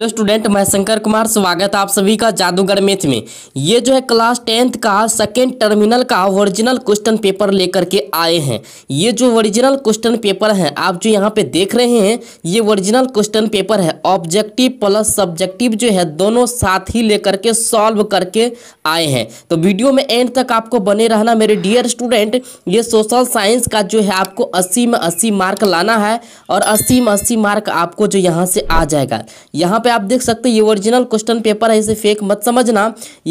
hello student मैं शंकर कुमार स्वागत है आप सभी का जादूगर मैथ में ये जो है क्लास टेंथ का सेकेंड टर्मिनल का ओरिजिनल क्वेश्चन पेपर लेकर के आए हैं ये जो ओरिजिनल क्वेश्चन पेपर है आप जो यहाँ पे देख रहे हैं ये ओरिजिनल क्वेश्चन पेपर है ऑब्जेक्टिव प्लस सब्जेक्टिव जो है दोनों साथ ही लेकर के सॉल्व करके आए हैं तो वीडियो में एंड तक आपको बने रहना मेरे डियर स्टूडेंट ये सोशल साइंस का जो है आपको अस्सी में अस्सी मार्क लाना है और अस्सी में अस्सी मार्क आपको जो यहाँ से आ जाएगा यहाँ पे आप देख सकते हैं ये ओरिजिनल क्वेश्चन पेपर है इसे फेक मत समझना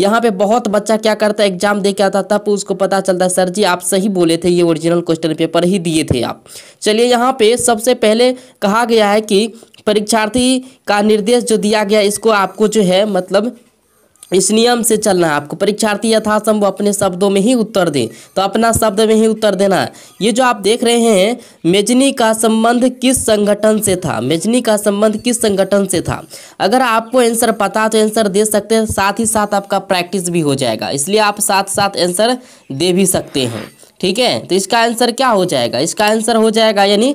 यहाँ पे बहुत बच्चा क्या करता है एग्जाम दे के आता तब उसको पता चलता है सर जी आप सही बोले थे ये ओरिजिनल क्वेश्चन पेपर ही दिए थे आप चलिए यहाँ पे सबसे पहले कहा गया है कि परीक्षार्थी का निर्देश जो दिया गया इसको आपको जो है मतलब इस नियम से चलना है आपको परीक्षार्थी यथासंभव अपने शब्दों में ही उत्तर दें तो अपना शब्द में ही उत्तर देना है ये जो आप देख रहे हैं मेजनी का संबंध किस संगठन से था मेजनी का संबंध किस संगठन से था अगर आपको आंसर पता तो आंसर दे सकते हैं साथ ही साथ आपका प्रैक्टिस भी हो जाएगा इसलिए आप साथ साथ आंसर दे भी सकते हैं ठीक है तो इसका आंसर क्या हो जाएगा इसका आंसर हो जाएगा यानी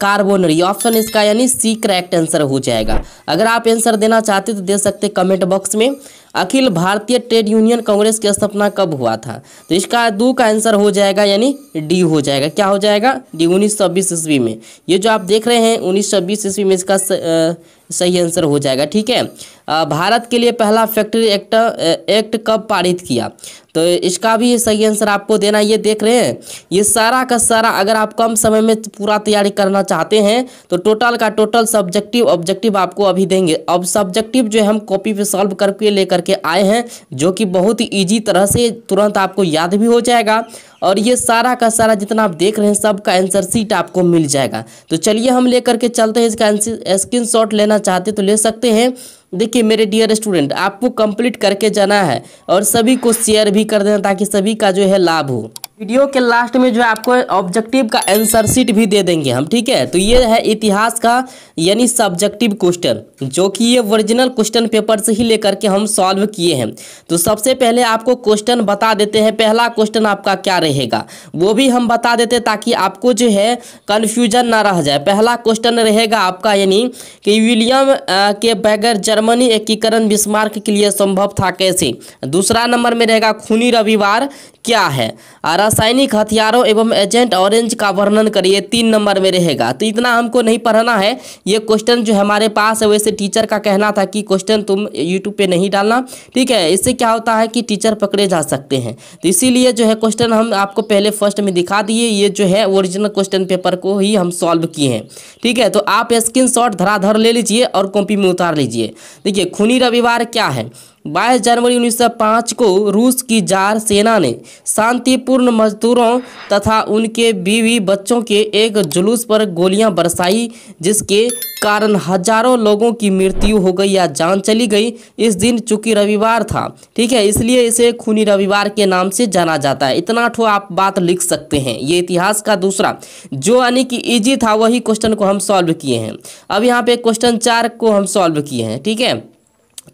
कार्बोनरी ऑप्शन इसका यानी सी करेक्ट आंसर हो जाएगा अगर आप आंसर देना चाहते तो दे सकते कमेंट बॉक्स में अखिल भारतीय ट्रेड यूनियन कांग्रेस की स्थापना कब हुआ था तो इसका दो का आंसर हो जाएगा यानी डी हो जाएगा क्या हो जाएगा डी उन्नीस सौ बीस ईस्वी में ये जो आप देख रहे हैं उन्नीस सौ बीस ईस्वी में इसका स, आ, सही आंसर हो जाएगा ठीक है भारत के लिए पहला फैक्ट्री एक्ट एक्ट कब पारित किया तो इसका भी सही आंसर आपको देना ये देख रहे हैं ये सारा का सारा अगर आप कम समय में पूरा तैयारी करना चाहते हैं तो टोटल का टोटल सब्जेक्टिव ऑब्जेक्टिव आपको अभी देंगे अब सब्जेक्टिव जो हम कॉपी पे सॉल्व करके लेकर के आए हैं जो कि बहुत ही ईजी तरह से तुरंत आपको याद भी हो जाएगा और ये सारा का सारा जितना आप देख रहे हैं सब का आंसर सीट आपको मिल जाएगा तो चलिए हम लेकर के चलते हैं इसका स्क्रीन शॉट लेना चाहते तो ले सकते हैं देखिए मेरे डियर स्टूडेंट आपको कंप्लीट करके जाना है और सभी को शेयर भी कर देना ताकि सभी का जो है लाभ हो वीडियो के लास्ट में जो है आपको ऑब्जेक्टिव का आंसर सीट भी दे देंगे हम ठीक है तो ये है इतिहास का यानी सब्जेक्टिव क्वेश्चन जो कि ये ओरिजिनल क्वेश्चन पेपर से ही लेकर के हम सॉल्व किए हैं तो सबसे पहले आपको क्वेश्चन बता देते हैं पहला क्वेश्चन आपका क्या रहेगा वो भी हम बता देते ताकि आपको जो है कन्फ्यूजन ना रह जाए पहला क्वेश्चन रहेगा आपका यानी कि विलियम के बगैर जर्मनी एकीकरण बिस्मार्क के लिए संभव था कैसे दूसरा नंबर में रहेगा खूनी रविवार क्या है रासायनिक हथियारों एवं एजेंट ऑरेंज का वर्णन करिए तीन नंबर में रहेगा तो इतना हमको नहीं पढ़ना है ये क्वेश्चन जो हमारे पास है वैसे टीचर का कहना था कि क्वेश्चन तुम यूट्यूब पे नहीं डालना ठीक है इससे क्या होता है कि टीचर पकड़े जा सकते हैं तो इसीलिए जो है क्वेश्चन हम आपको पहले फर्स्ट में दिखा दिए ये जो है ओरिजिनल क्वेश्चन पेपर को ही हम सॉल्व किए हैं ठीक है तो आप स्क्रीन धराधर ले लीजिए और कॉपी में उतार लीजिए देखिए खूनी रविवार क्या है 22 जनवरी 1905 को रूस की जार सेना ने शांतिपूर्ण मजदूरों तथा उनके बीवी बच्चों के एक जुलूस पर गोलियां बरसाई जिसके कारण हजारों लोगों की मृत्यु हो गई या जान चली गई इस दिन चूंकि रविवार था ठीक है इसलिए इसे खूनी रविवार के नाम से जाना जाता है इतना ठो आप बात लिख सकते हैं ये इतिहास का दूसरा जो यानी कि ईजी था वही क्वेश्चन को हम सॉल्व किए हैं अब यहाँ पे क्वेश्चन चार को हम सॉल्व किए हैं ठीक है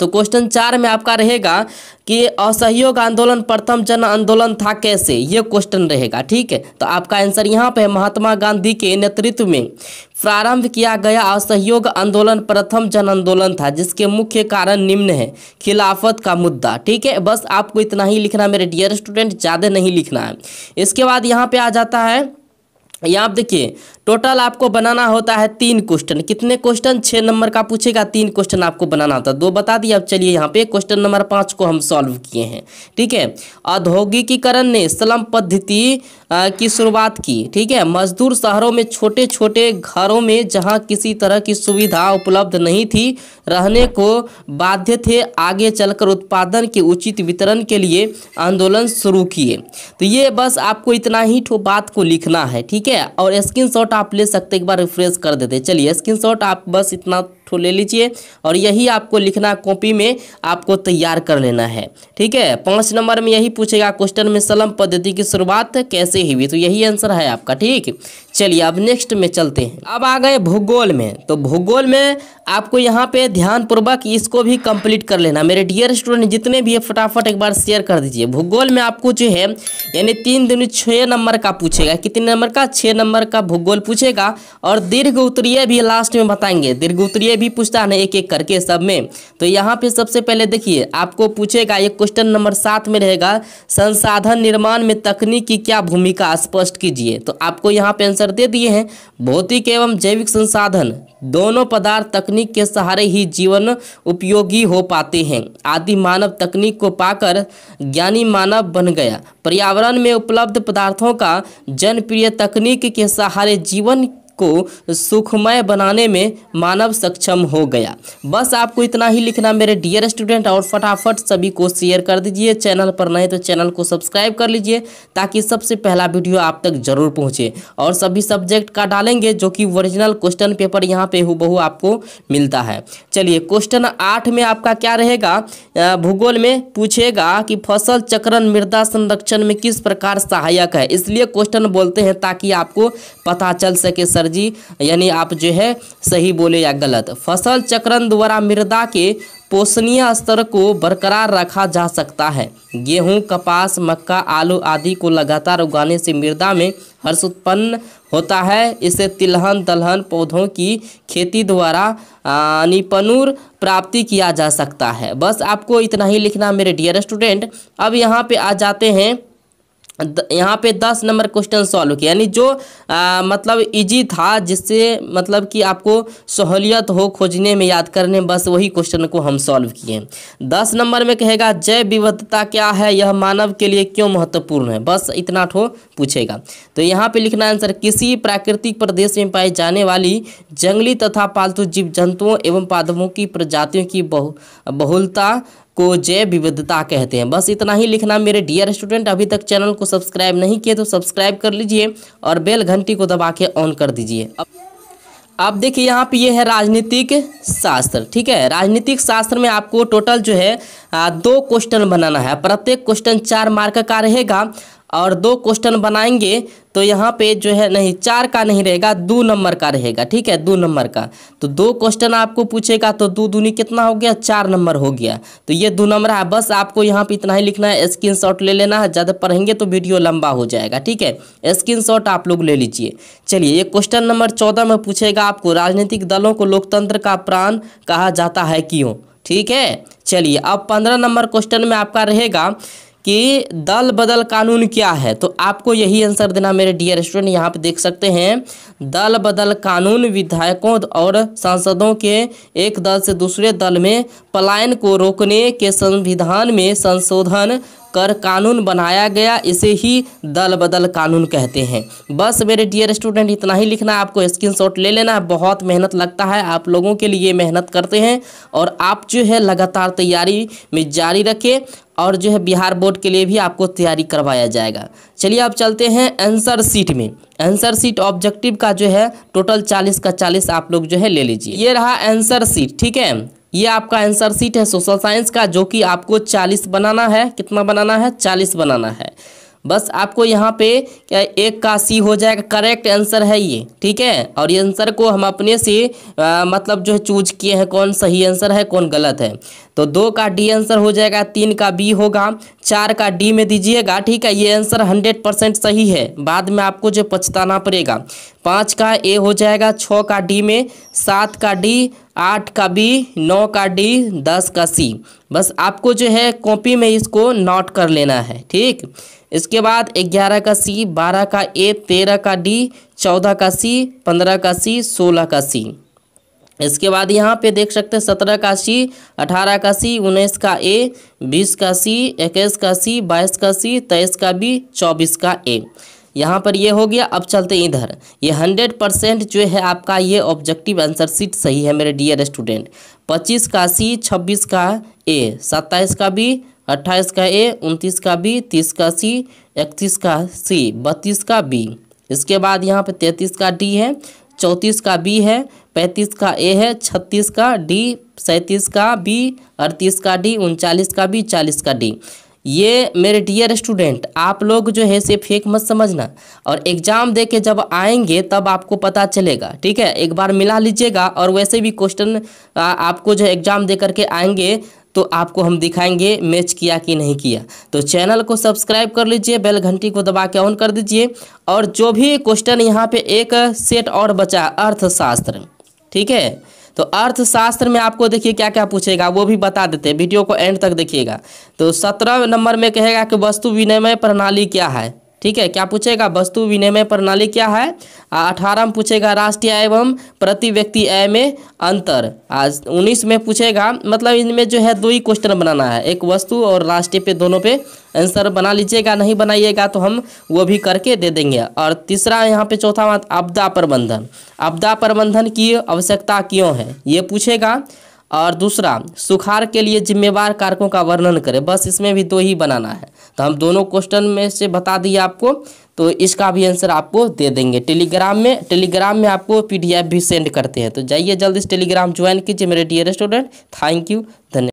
तो क्वेश्चन चार में आपका रहेगा कि असहयोग आंदोलन प्रथम जन आंदोलन था कैसे ये क्वेश्चन रहेगा ठीक है तो आपका आंसर यहाँ पे महात्मा गांधी के नेतृत्व में प्रारंभ किया गया असहयोग आंदोलन प्रथम जन आंदोलन था जिसके मुख्य कारण निम्न है खिलाफत का मुद्दा ठीक है बस आपको इतना ही लिखना मेरे डियर स्टूडेंट ज़्यादा नहीं लिखना है इसके बाद यहाँ पे आ जाता है यहाँ आप देखिए टोटल आपको बनाना होता है तीन क्वेश्चन कितने क्वेश्चन छः नंबर का पूछेगा तीन क्वेश्चन आपको बनाना होता है दो बता दिए अब चलिए यहाँ पे क्वेश्चन नंबर पाँच को हम सॉल्व किए हैं ठीक है औद्योगिकीकरण ने स्लम पद्धति की शुरुआत की ठीक है मजदूर शहरों में छोटे छोटे घरों में जहाँ किसी तरह की सुविधा उपलब्ध नहीं थी रहने को बाध्य थे आगे चलकर उत्पादन के उचित वितरण के लिए आंदोलन शुरू किए तो ये बस आपको इतना ही बात को लिखना है ठीक है और स्क्रीनशॉट आप ले सकते एक बार रिफ्रेश कर देते चलिए स्क्रीनशॉट आप बस इतना ठो तो ले लीजिए और यही आपको लिखना कॉपी में आपको तैयार कर लेना है ठीक है पाँच नंबर में यही पूछेगा क्वेश्चन में सलम पद्धति की शुरुआत कैसे हुई तो यही आंसर है आपका ठीक चलिए अब नेक्स्ट में चलते हैं अब आ गए भूगोल में तो भूगोल में आपको यहाँ पे ध्यानपूर्वक इसको भी कंप्लीट कर लेना मेरे डियर स्टूडेंट जितने भी है फटाफट एक बार शेयर कर दीजिए भूगोल में आपको जो है यानी तीन दिन छः नंबर का पूछेगा कितने नंबर का छः नंबर का भूगोल पूछेगा और दीर्घ उत्तरीय भी लास्ट में बताएंगे दीर्घ उत्तरीय ये भी पूछता है ना एक एक करके सब में तो यहाँ पे सबसे पहले देखिए आपको पूछेगा ये क्वेश्चन नंबर सात में रहेगा संसाधन निर्माण में तकनीक की क्या भूमिका स्पष्ट कीजिए तो आपको यहाँ पे आंसर दे दिए हैं भौतिक एवं जैविक संसाधन दोनों पदार्थ तकनीक के सहारे ही जीवन उपयोगी हो पाते हैं आदि मानव तकनीक को पाकर ज्ञानी मानव बन गया पर्यावरण में उपलब्ध पदार्थों का जनप्रिय तकनीक के सहारे जीवन को सुखमय बनाने में मानव सक्षम हो गया बस आपको इतना ही लिखना मेरे डियर स्टूडेंट और फटाफट सभी को शेयर कर दीजिए चैनल पर नए तो चैनल को सब्सक्राइब कर लीजिए ताकि सबसे पहला वीडियो आप तक जरूर पहुँचे और सभी सब्जेक्ट का डालेंगे जो कि ओरिजिनल क्वेश्चन पेपर यहाँ पे हु आपको मिलता है चलिए क्वेश्चन आठ में आपका क्या रहेगा भूगोल में पूछेगा कि फसल चक्रण मृदा संरक्षण में किस प्रकार सहायक है इसलिए क्वेश्चन बोलते हैं ताकि आपको पता चल सके सर एनर्जी यानी आप जो है सही बोले या गलत फसल चक्रण द्वारा मृदा के पोषणीय स्तर को बरकरार रखा जा सकता है गेहूं, कपास मक्का आलू आदि को लगातार उगाने से मृदा में हर्ष उत्पन्न होता है इसे तिलहन दलहन पौधों की खेती द्वारा निपनूर प्राप्ति किया जा सकता है बस आपको इतना ही लिखना मेरे डियर स्टूडेंट अब यहाँ पे आ जाते हैं यहाँ पे दस नंबर क्वेश्चन सॉल्व किया यानी जो आ, मतलब इजी था जिससे मतलब कि आपको सहूलियत हो खोजने में याद करने बस वही क्वेश्चन को हम सॉल्व किए दस नंबर में कहेगा जैव विविधता क्या है यह मानव के लिए क्यों महत्वपूर्ण है बस इतना ठो पूछेगा तो यहाँ पे लिखना आंसर किसी प्राकृतिक प्रदेश में पाए जाने वाली जंगली तथा पालतू जीव जंतुओं एवं पादपों की प्रजातियों की बहु बहुलता को जैव विविधता कहते हैं बस इतना ही लिखना मेरे डियर स्टूडेंट अभी तक चैनल को सब्सक्राइब नहीं किए तो सब्सक्राइब कर लीजिए और बेल घंटी को दबा के ऑन कर दीजिए अब अब देखिए यहाँ पे ये है राजनीतिक शास्त्र ठीक है राजनीतिक शास्त्र में आपको टोटल जो है दो क्वेश्चन बनाना है प्रत्येक क्वेश्चन चार मार्क का रहेगा और दो क्वेश्चन बनाएंगे तो यहाँ पे जो है नहीं चार का नहीं रहेगा दो नंबर का रहेगा ठीक है दो नंबर का तो दो क्वेश्चन आपको पूछेगा तो दो दूनी कितना हो गया चार नंबर हो गया तो ये दो नंबर है बस आपको यहाँ पे इतना ही लिखना है शॉट ले लेना है ज़्यादा पढ़ेंगे तो वीडियो लंबा हो जाएगा ठीक है शॉट आप लोग ले लीजिए चलिए ये क्वेश्चन नंबर चौदह में पूछेगा आपको राजनीतिक दलों को लोकतंत्र का प्राण कहा जाता है क्यों ठीक है चलिए अब पंद्रह नंबर क्वेश्चन में आपका रहेगा कि दल बदल कानून क्या है तो आपको यही आंसर देना मेरे डियर स्टूडेंट यहाँ पे देख सकते हैं दल बदल कानून विधायकों और सांसदों के एक दल से दूसरे दल में पलायन को रोकने के संविधान में संशोधन कर कानून बनाया गया इसे ही दल बदल कानून कहते हैं बस मेरे डियर स्टूडेंट इतना ही लिखना आपको स्क्रीनशॉट ले लेना बहुत मेहनत लगता है आप लोगों के लिए मेहनत करते हैं और आप जो है लगातार तैयारी में जारी रखें और जो है बिहार बोर्ड के लिए भी आपको तैयारी करवाया जाएगा चलिए अब चलते हैं आंसर सीट में आंसर सीट ऑब्जेक्टिव का जो है टोटल चालीस का चालीस आप लोग जो है ले लीजिए ये रहा आंसर सीट ठीक है ये आपका आंसर सीट है सोशल साइंस का जो कि आपको चालीस बनाना है कितना बनाना है चालीस बनाना है बस आपको यहाँ पे क्या एक का सी हो जाएगा करेक्ट आंसर है ये ठीक है और ये आंसर को हम अपने से आ, मतलब जो है चूज किए हैं कौन सही आंसर है कौन गलत है तो दो का डी आंसर हो जाएगा तीन का बी होगा चार का डी में दीजिएगा ठीक है ये आंसर हंड्रेड परसेंट सही है बाद में आपको जो पछताना पड़ेगा पाँच का ए हो जाएगा छः का डी में सात का डी आठ का बी नौ का डी दस का सी बस आपको जो है कॉपी में इसको नोट कर लेना है ठीक इसके बाद ग्यारह का सी बारह का ए तेरह का डी चौदह का सी पंद्रह का सी सोलह का सी इसके बाद यहाँ पे देख सकते हैं सत्रह का सी अठारह का सी उन्नीस का ए बीस का सी इक्कीस का सी बाईस का सी तेईस का बी चौबीस का ए यहाँ पर ये हो गया अब चलते इधर ये हंड्रेड परसेंट जो है आपका ये ऑब्जेक्टिव आंसर सीट सही है मेरे डियर स्टूडेंट पच्चीस का सी छब्बीस का ए सत्ताईस का बी अट्ठाईस का ए उनतीस का बी तीस का सी इकतीस का सी बत्तीस का बी इसके बाद यहाँ पर तैंतीस का डी है चौंतीस का बी है पैंतीस का ए है छत्तीस का डी सैंतीस का बी अड़तीस का डी उनचालीस का बी चालीस का डी ये मेरे डियर स्टूडेंट आप लोग जो है से फेक मत समझना और एग्ज़ाम दे के जब आएंगे तब आपको पता चलेगा ठीक है एक बार मिला लीजिएगा और वैसे भी क्वेश्चन आपको जो एग्ज़ाम दे करके आएंगे तो आपको हम दिखाएंगे मैच किया कि नहीं किया तो चैनल को सब्सक्राइब कर लीजिए बेल घंटी को दबा के ऑन कर दीजिए और जो भी क्वेश्चन यहाँ पे एक सेट और बचा अर्थशास्त्र ठीक है तो अर्थशास्त्र में आपको देखिए क्या क्या पूछेगा वो भी बता देते हैं वीडियो को एंड तक देखिएगा तो सत्रह नंबर में कहेगा कि वस्तु विनिमय प्रणाली क्या है ठीक है क्या पूछेगा वस्तु विनिमय प्रणाली क्या है अठारह में पूछेगा राष्ट्रीय एवं प्रति व्यक्ति आय में अंतर आज उन्नीस में पूछेगा मतलब इनमें जो है दो ही क्वेश्चन बनाना है एक वस्तु और राष्ट्रीय पे दोनों पे आंसर बना लीजिएगा नहीं बनाइएगा तो हम वो भी करके दे देंगे और तीसरा यहाँ पे चौथा आपदा प्रबंधन आपदा प्रबंधन की आवश्यकता क्यों है ये पूछेगा और दूसरा सुखार के लिए जिम्मेवार कारकों का वर्णन करें बस इसमें भी दो ही बनाना है तो हम दोनों क्वेश्चन में से बता दिए आपको तो इसका भी आंसर आपको दे देंगे टेलीग्राम में टेलीग्राम में आपको पीडीएफ भी सेंड करते हैं तो जाइए जल्द इस टेलीग्राम ज्वाइन कीजिए मेरे डियर स्टूडेंट थैंक यू धन्यवाद